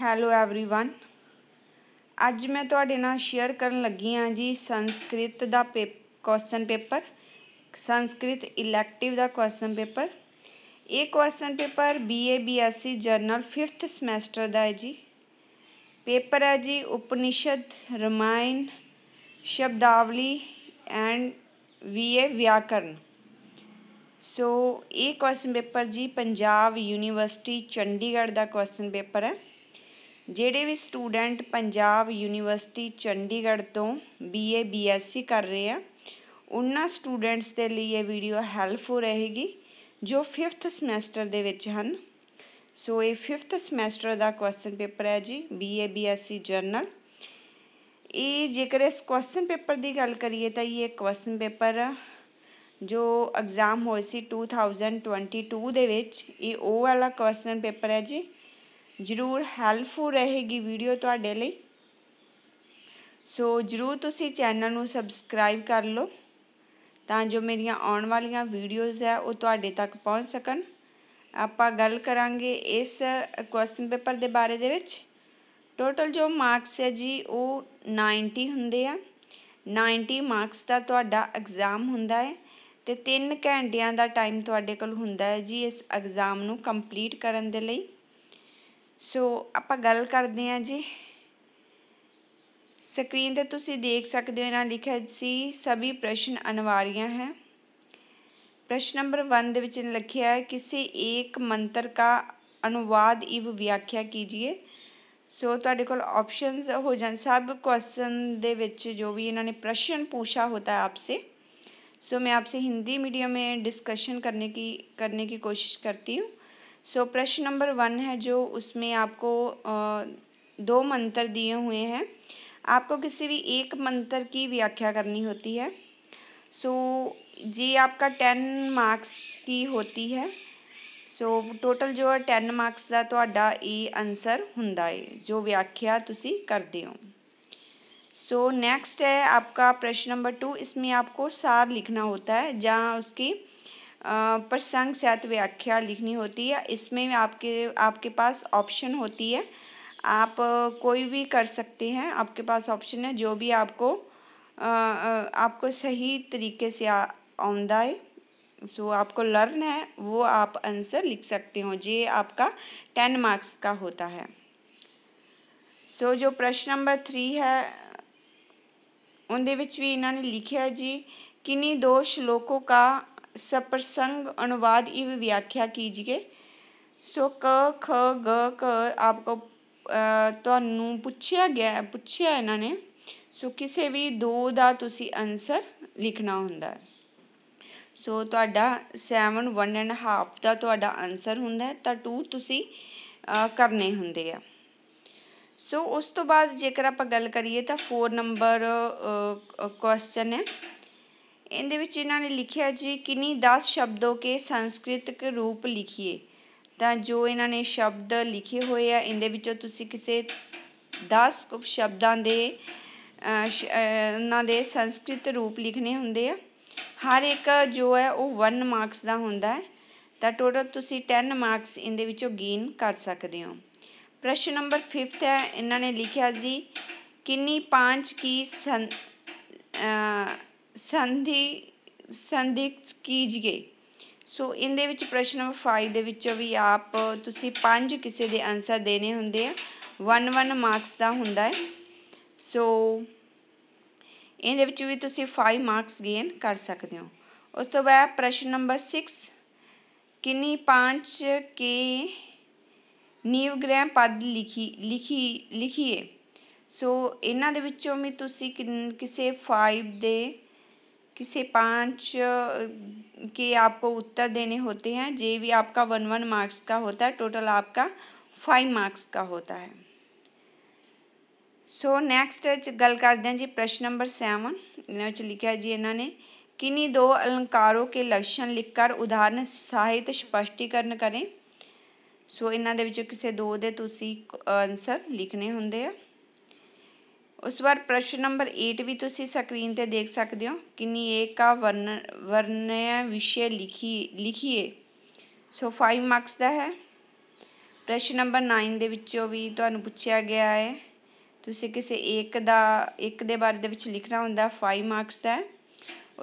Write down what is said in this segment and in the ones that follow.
hello every one अज मैं थोड़े तो ना शेयर कर लगी हाँ जी संस्कृत का पे क्वेश्चन पेपर संस्कृत इलैक्टिव का क्वेश्चन पेपर ये question paper B A B S C general fifth semester का है जी पेपर है जी उपनिषद रामायण शब्दावली एंड वी ए व्याकरण सो so, ये क्वेश्चन पेपर जी पंजाब यूनिवर्सिटी चंडीगढ़ का क्वेश्चन पेपर है ਜਿਹੜੇ ਵੀ ਸਟੂਡੈਂਟ ਪੰਜਾਬ ਯੂਨੀਵਰਸਿਟੀ ਚੰਡੀਗੜ੍ਹ ਤੋਂ ਬੀਏ ਬੀਐਸਸੀ ਕਰ ਰਹੇ ਆ ਉਹਨਾਂ ਸਟੂਡੈਂਟਸ ਦੇ ਲਈ ਇਹ ਵੀਡੀਓ ਹੈਲਪਫੁਲ ਰਹੇਗੀ ਜੋ 5th ਸਮੈਸਟਰ ਦੇ ਵਿੱਚ ਹਨ ਸੋ ਇਹ 5th ਸਮੈਸਟਰ ਦਾ ਕੁਐਸਚਨ ਪੇਪਰ ਹੈ ਜੀ ਬੀਏ ਬੀਐਸਸੀ ਜਰਨਲ ਇਹ ਜੇਕਰ ਇਸ ਕੁਐਸਚਨ ਪੇਪਰ ਦੀ ਗੱਲ ਕਰੀਏ ਤਾਂ ਇਹ ਕੁਐਸਚਨ ਪੇਪਰ ਜੋ ਐਗਜ਼ਾਮ ਹੋਈ ਸੀ 2022 ਦੇ ਵਿੱਚ ਇਹ ਉਹ ਵਾਲਾ ਕੁਐਸਚਨ ਪੇਪਰ ਹੈ ਜੀ ਜ਼ਰੂਰ ਹੈਲਪਫੁਲ ਰਹੇਗੀ ਵੀਡੀਓ ਤੁਹਾਡੇ ਲਈ ਸੋ ਜ਼ਰੂਰ ਤੁਸੀਂ ਚੈਨਲ ਨੂੰ ਸਬਸਕ੍ਰਾਈਬ ਕਰ ਲਓ ਤਾਂ ਜੋ ਮੇਰੀਆਂ ਆਉਣ ਵਾਲੀਆਂ ਵੀਡੀਓਜ਼ ਹੈ ਉਹ ਤੁਹਾਡੇ ਤੱਕ ਪਹੁੰਚ ਸਕਣ ਆਪਾਂ ਗੱਲ ਕਰਾਂਗੇ ਇਸ ਕੁਐਸਚਨ ਪੇਪਰ ਦੇ ਬਾਰੇ ਦੇ ਵਿੱਚ ਟੋਟਲ ਜੋ ਮਾਰਕਸ ਹੈ ਜੀ ਉਹ 90 ਹੁੰਦੇ ਆ 90 ਮਾਰਕਸ ਦਾ ਤੁਹਾਡਾ ਐਗਜ਼ਾਮ ਹੁੰਦਾ ਹੈ ਤੇ 3 ਘੰਟਿਆਂ ਦਾ ਟਾਈਮ ਤੁਹਾਡੇ ਕੋਲ ਹੁੰਦਾ ਹੈ ਜੀ ਇਸ ਐਗਜ਼ਾਮ ਨੂੰ ਕੰਪਲੀਟ ਕਰਨ ਦੇ ਲਈ सो आप गल करते हैं जी स्क्रीन पर तुम देख सकते हो इन्ह लिखा सी सभी प्रश्न अनिवार्य है प्रश्न नंबर वन लिखा है किसी एक मंत्र का अनुवाद इव व्याख्या कीजिए सो ते ऑप्शन हो जाए सब क्वेश्चन दे जो भी इन्होंने प्रश्न पूछा होता है आपसे सो मैं आपसे हिंदी मीडियम में डिस्कशन करने की करने की कोशिश करती हूँ सो प्रश्न नंबर वन है जो उसमें आपको दो मंत्र दिए हुए हैं आपको किसी भी एक मंत्र की व्याख्या करनी होती है सो so, ये आपका टेन मार्क्स की होती है सो टोटल जो है टेन मार्क्स का ਤੁਹਾਡਾ ਇਹ ਆਨਸਰ ਹੁੰਦਾ ਹੈ ਜੋ ਵਿਆਖਿਆ ਤੁਸੀਂ सो नेक्स्ट है आपका प्रश्न नंबर टू इसमें आपको सार लिखना होता है जहाँ उसकी प्रसंग सहित व्याख्या लिखनी होती है इसमें आपके आपके पास ऑप्शन होती है आप कोई भी कर सकते हैं आपके पास ऑप्शन है जो भी आपको आपको सही तरीके से आमदा है सो आपको लर्न है वो आप आंसर लिख सकते हो ये आपका टेन मार्क्स का होता है सो जो प्रश्न नंबर थ्री है ਉਹਦੇ भी इन्होंने लिखे है जी किन्हीं दो श्लोकों का सप्रसंग अनुवाद एवं व्याख्या कीजिए ਸੋ ਕ ਖ ਗ ਕ ਆਪਕੋ ਤੁਹਾਨੂੰ ਪੁੱਛਿਆ ਗਿਆ ਪੁੱਛਿਆ ਇਹਨਾਂ ਨੇ ਸੋ ਕਿਸੇ ਵੀ ਦੋ ਦਾ ਤੁਸੀਂ ਆਨਸਰ ਲਿਖਣਾ ਹੁੰਦਾ ਸੋ ਤੁਹਾਡਾ 7 1 ਐਂਡ ਹਾਫ ਦਾ ਤੁਹਾਡਾ ਆਨਸਰ ਹੁੰਦਾ ਤਾਂ 2 ਤੁਸੀਂ ਕਰਨੇ ਹੁੰਦੇ ਆ ਸੋ ਉਸ ਤੋਂ ਬਾਅਦ ਜੇਕਰ ਆਪਾਂ ਗੱਲ ਕਰੀਏ ਤਾਂ 4 ਨੰਬਰ ਕੁਐਸਚਨ ਹੈ ਇਹਦੇ ਵਿੱਚ ਇਹਨਾਂ ਨੇ ਲਿਖਿਆ ਜੀ ਕਿੰਨੀ 10 ਸ਼ਬਦੋਂ ਕੇ ਸੰਸਕ੍ਰਿਤਕ ਰੂਪ ਲਿਖੀਏ ਤਾਂ ਜੋ ਇਹਨਾਂ ਨੇ ਸ਼ਬਦ ਲਿਖੇ ਹੋਏ ਆ ਇਹਦੇ ਵਿੱਚੋਂ ਤੁਸੀਂ ਕਿਸੇ 10 ਕੁ ਸ਼ਬਦਾਂ ਦੇ ਉਹਨਾਂ ਦੇ ਸੰਸਕ੍ਰਿਤ ਰੂਪ ਲਿਖਨੇ ਹੁੰਦੇ ਆ ਹਰ ਇੱਕ ਜੋ ਹੈ ਉਹ 1 ਮਾਰਕਸ ਦਾ ਹੁੰਦਾ ਹੈ ਤਾਂ ਟੋਟਲ ਤੁਸੀਂ 10 ਮਾਰਕਸ ਇਹਦੇ ਵਿੱਚੋਂ ਗੇਨ ਕਰ ਸਕਦੇ ਹੋ ਪ੍ਰਸ਼ਨ ਨੰਬਰ 5th ਹੈ ਇਹਨਾਂ ਨੇ ਲਿਖਿਆ ਜੀ ਕਿੰਨੀ 5 ਕੀ ਸੰਧੀ ਸੰਦਿਗਧ ਕੀਜੀਏ ਸੋ ਇਹਦੇ ਵਿੱਚ ਪ੍ਰਸ਼ਨ ਨੰਬਰ 5 ਦੇ ਵਿੱਚ ਵੀ ਆਪ ਤੁਸੀਂ ਪੰਜ ਕਿਸੇ ਦੇ ਆਨਸਰ ਦੇਣੇ ਹੁੰਦੇ ਆ 1 1 ਮਾਰਕਸ ਦਾ ਹੁੰਦਾ ਹੈ ਸੋ ਇਹਦੇ ਵਿੱਚ ਵੀ ਤੁਸੀਂ 5 ਮਾਰਕਸ ਗੇਨ ਕਰ ਸਕਦੇ ਹੋ ਉਸ ਤੋਂ ਬਾਅਦ ਪ੍ਰਸ਼ਨ ਨੰਬਰ 6 ਕਿੰਨੀ ਪੰਜ ਕੇ ਗ੍ਰਾਮ ਪਦ ਲਿਖੀ ਲਿਖੀ ਲਿਖੀਏ ਸੋ ਇਹਨਾਂ ਦੇ ਵਿੱਚੋਂ ਵੀ ਤੁਸੀਂ ਕਿਸੇ 5 ਦੇ कि से पाँच के आपको उत्तर देने होते हैं जे भी आपका वन वन मार्क्स का होता है टोटल आपका फाइव मार्क्स का होता है सो नेक्स्ट गल कर दें जी प्रश्न नंबर सेवन इन्होंने लिखा जी इन्होंने किन्हीं दो अलंकारों के लक्षण लिखकर उदाहरण साहित स्पष्टीकरण करें सो so, इन्हों किसी दो ਦੋ ਦੇ ਤੁਸੀਂ ਆਨਸਰ ਉਸ ਵਾਰ ਪ੍ਰਸ਼ਨ ਨੰਬਰ 8 ਵੀ ਤੁਸੀਂ ਸਕਰੀਨ ਤੇ ਦੇਖ ਸਕਦੇ ਹੋ ਕਿੰਨੀ ਏਕਾ ਵਰਨ ਵਰਨਯ ਵਿਸ਼ੇ ਲਿਖੀ ਲਿਖੀਏ ਸੋ 5 ਮਾਰਕਸ ਦਾ ਹੈ ਪ੍ਰਸ਼ਨ ਨੰਬਰ 9 ਦੇ ਵਿੱਚੋਂ ਵੀ ਤੁਹਾਨੂੰ ਪੁੱਛਿਆ ਗਿਆ ਹੈ ਤੁਸੀਂ ਕਿਸੇ ਏਕ ਦਾ ਇੱਕ ਦੇ ਬਾਰੇ ਦੇ ਵਿੱਚ ਲਿਖਣਾ ਹੁੰਦਾ 5 ਮਾਰਕਸ ਦਾ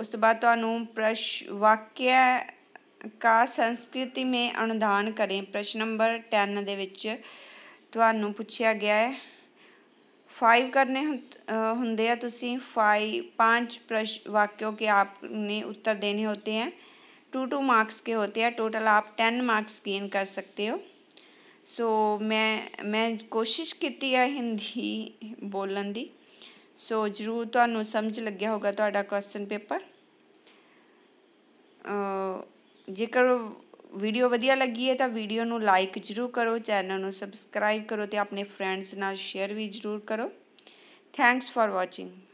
ਉਸ ਤੋਂ ਬਾਅਦ ਤੁਹਾਨੂੰ ਪ੍ਰਸ਼ ਵਾਕਿਆ ਕਾ ਸੰਸਕ੍ਰਿਤੀ ਮੇ ਅਨੁਦਾਨ ਕਰੇ ਪ੍ਰਸ਼ਨ ਨੰਬਰ 10 ਦੇ ਵਿੱਚ ਤੁਹਾਨੂੰ ਪੁੱਛਿਆ ਗਿਆ ਹੈ फाइव करने होंगे फाइव पाँच प्रश पांच प्रश्न वाक्यों के आपने उत्तर देने होते हैं टू टू मार्क्स के होते हैं टोटल आप टेन मार्क्स गेन कर सकते हो सो मैं मैं कोशिश ਕੀਤੀ ਹੈ ਹਿੰਦੀ ਬੋਲਣ ਦੀ जरूर थोड़ा समझ लग्या होगा ਹੋਗਾ तो क्वेश्चन पेपर जेकर वीडियो वजी लगी है तो वीडियो में लाइक जरूर करो चैनल में सबसक्राइब करो तो अपने फ्रेंड्स न शेयर भी जरूर करो थैंक्स फॉर वॉचिंग